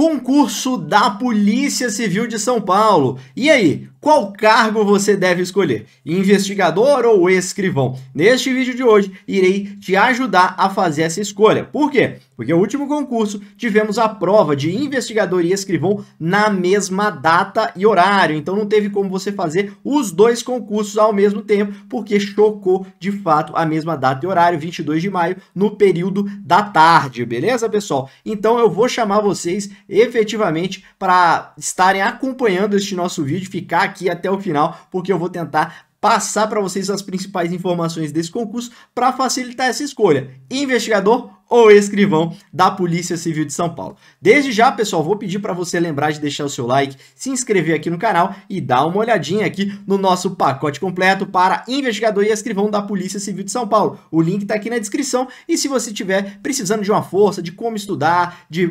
Concurso da Polícia Civil de São Paulo. E aí, qual cargo você deve escolher, investigador ou escrivão. Neste vídeo de hoje, irei te ajudar a fazer essa escolha. Por quê? Porque o último concurso tivemos a prova de investigador e escrivão na mesma data e horário, então não teve como você fazer os dois concursos ao mesmo tempo, porque chocou de fato a mesma data e horário, 22 de maio, no período da tarde, beleza, pessoal? Então eu vou chamar vocês efetivamente para estarem acompanhando este nosso vídeo, ficar aqui até o final, porque eu vou tentar passar para vocês as principais informações desse concurso para facilitar essa escolha. Investigador ou escrivão da Polícia Civil de São Paulo. Desde já, pessoal, vou pedir para você lembrar de deixar o seu like, se inscrever aqui no canal e dar uma olhadinha aqui no nosso pacote completo para investigador e escrivão da Polícia Civil de São Paulo. O link está aqui na descrição e se você tiver precisando de uma força, de como estudar, de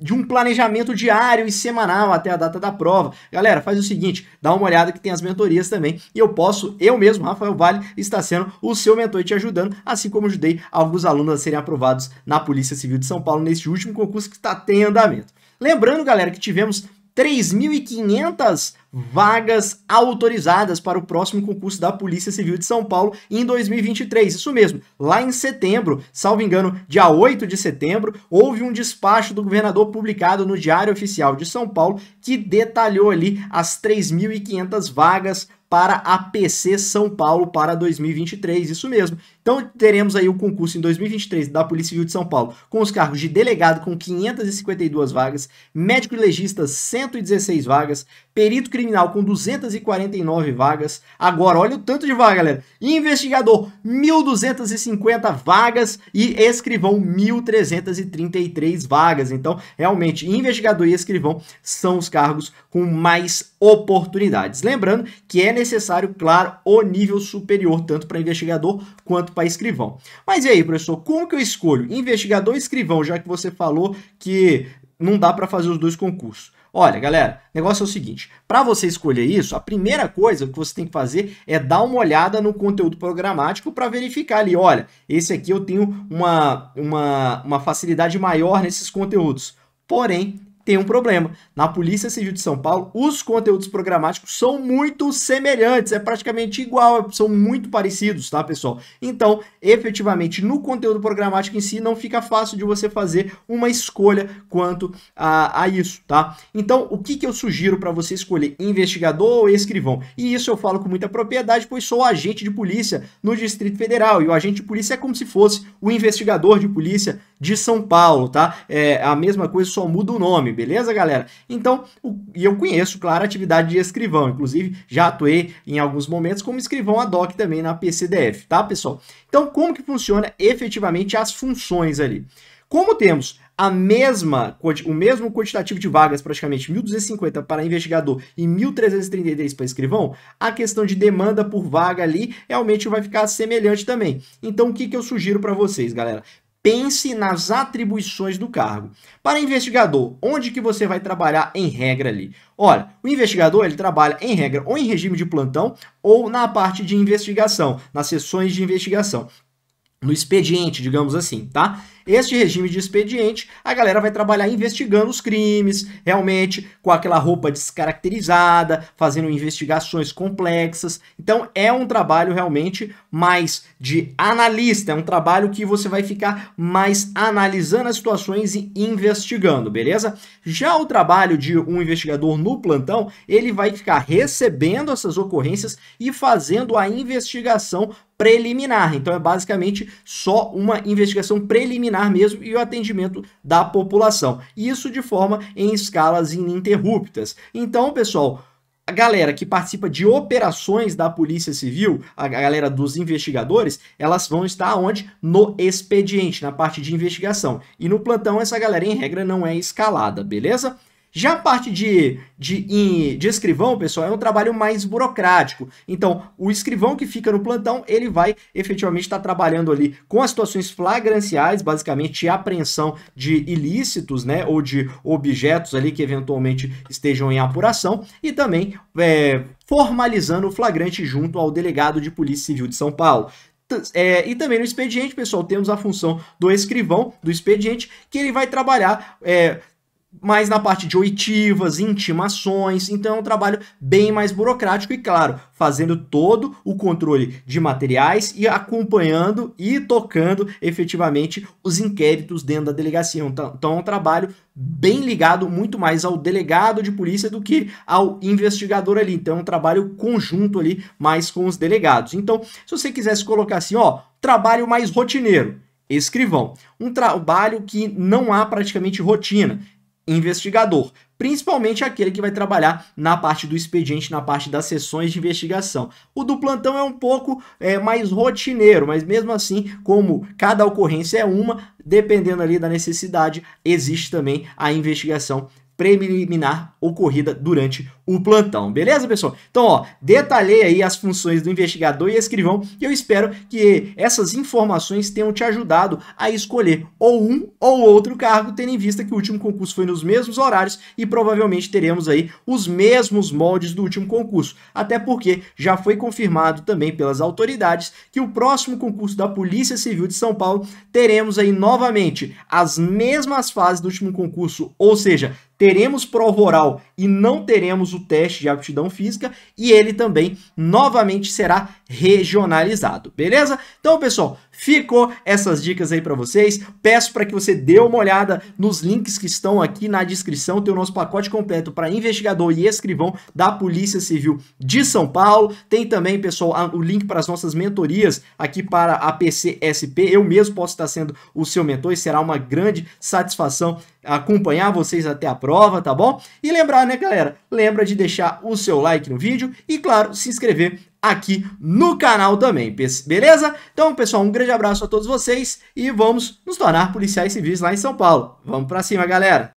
de um planejamento diário e semanal até a data da prova. Galera, faz o seguinte, dá uma olhada que tem as mentorias também e eu posso, eu mesmo, Rafael Vale, estar sendo o seu mentor e te ajudando, assim como ajudei alguns alunos a serem aprovados na Polícia Civil de São Paulo neste último concurso que está em andamento. Lembrando, galera, que tivemos 3.500 vagas autorizadas para o próximo concurso da Polícia Civil de São Paulo em 2023. Isso mesmo, lá em setembro, salvo engano, dia 8 de setembro, houve um despacho do governador publicado no Diário Oficial de São Paulo que detalhou ali as 3.500 vagas para a PC São Paulo para 2023, isso mesmo. Então teremos aí o concurso em 2023 da Polícia Civil de São Paulo, com os cargos de delegado com 552 vagas, médico e legista 116 vagas, perito criminal com 249 vagas. Agora, olha o tanto de vaga, galera. Investigador 1250 vagas e escrivão 1333 vagas. Então, realmente, investigador e escrivão são os cargos com mais oportunidades. Lembrando que é necessário, claro, o nível superior tanto para investigador quanto para escrivão. Mas e aí, professor, como que eu escolho investigador ou escrivão, já que você falou que não dá para fazer os dois concursos? Olha, galera, o negócio é o seguinte: para você escolher isso, a primeira coisa que você tem que fazer é dar uma olhada no conteúdo programático para verificar ali. Olha, esse aqui eu tenho uma, uma, uma facilidade maior nesses conteúdos. Porém, tem um problema. Na Polícia Civil de São Paulo, os conteúdos programáticos são muito semelhantes, é praticamente igual, são muito parecidos, tá, pessoal? Então, efetivamente, no conteúdo programático em si, não fica fácil de você fazer uma escolha quanto a, a isso, tá? Então, o que, que eu sugiro para você escolher, investigador ou escrivão? E isso eu falo com muita propriedade, pois sou agente de polícia no Distrito Federal, e o agente de polícia é como se fosse o investigador de polícia de São Paulo, tá? É a mesma coisa, só muda o nome, beleza, galera? Então, o, e eu conheço, claro, a atividade de escrivão. Inclusive, já atuei em alguns momentos como escrivão ad hoc também na PCDF, tá, pessoal? Então, como que funciona efetivamente as funções ali? Como temos a mesma, o mesmo quantitativo de vagas, praticamente 1.250 para investigador e 1.333 para escrivão, a questão de demanda por vaga ali realmente vai ficar semelhante também. Então, o que, que eu sugiro para vocês, galera? pense nas atribuições do cargo. Para investigador, onde que você vai trabalhar em regra ali? Olha, o investigador ele trabalha em regra ou em regime de plantão ou na parte de investigação, nas sessões de investigação, no expediente, digamos assim, tá? este regime de expediente, a galera vai trabalhar investigando os crimes, realmente com aquela roupa descaracterizada, fazendo investigações complexas. Então é um trabalho realmente mais de analista, é um trabalho que você vai ficar mais analisando as situações e investigando, beleza? Já o trabalho de um investigador no plantão, ele vai ficar recebendo essas ocorrências e fazendo a investigação preliminar. Então é basicamente só uma investigação preliminar eliminar mesmo e o atendimento da população. Isso de forma em escalas ininterruptas. Então, pessoal, a galera que participa de operações da Polícia Civil, a galera dos investigadores, elas vão estar onde? No expediente, na parte de investigação. E no plantão, essa galera, em regra, não é escalada, beleza? Já a parte de, de, de escrivão, pessoal, é um trabalho mais burocrático. Então, o escrivão que fica no plantão, ele vai efetivamente estar tá trabalhando ali com as situações flagranciais, basicamente apreensão de ilícitos, né? Ou de objetos ali que eventualmente estejam em apuração. E também é, formalizando o flagrante junto ao delegado de Polícia Civil de São Paulo. É, e também no expediente, pessoal, temos a função do escrivão, do expediente, que ele vai trabalhar é, mais na parte de oitivas, intimações, então é um trabalho bem mais burocrático e, claro, fazendo todo o controle de materiais e acompanhando e tocando efetivamente os inquéritos dentro da delegacia. Então, então é um trabalho bem ligado muito mais ao delegado de polícia do que ao investigador ali. Então é um trabalho conjunto ali mais com os delegados. Então, se você quisesse colocar assim, ó, trabalho mais rotineiro, escrivão. Um trabalho que não há praticamente rotina investigador, principalmente aquele que vai trabalhar na parte do expediente, na parte das sessões de investigação. O do plantão é um pouco é, mais rotineiro, mas mesmo assim, como cada ocorrência é uma, dependendo ali da necessidade, existe também a investigação preliminar ocorrida durante o plantão. Beleza, pessoal? Então, ó, detalhei aí as funções do investigador e escrivão e eu espero que essas informações tenham te ajudado a escolher ou um ou outro cargo, tendo em vista que o último concurso foi nos mesmos horários e provavelmente teremos aí os mesmos moldes do último concurso. Até porque já foi confirmado também pelas autoridades que o próximo concurso da Polícia Civil de São Paulo teremos aí novamente as mesmas fases do último concurso, ou seja, teremos prova oral e não teremos o teste de aptidão física e ele também novamente será regionalizado, beleza? Então, pessoal, Ficou essas dicas aí para vocês. Peço para que você dê uma olhada nos links que estão aqui na descrição. Tem o nosso pacote completo para investigador e escrivão da Polícia Civil de São Paulo. Tem também, pessoal, o link para as nossas mentorias aqui para a PCSP. Eu mesmo posso estar sendo o seu mentor e será uma grande satisfação acompanhar vocês até a prova, tá bom? E lembrar, né, galera? Lembra de deixar o seu like no vídeo e, claro, se inscrever aqui no canal também, beleza? Então, pessoal, um grande abraço a todos vocês e vamos nos tornar policiais civis lá em São Paulo. Vamos para cima, galera!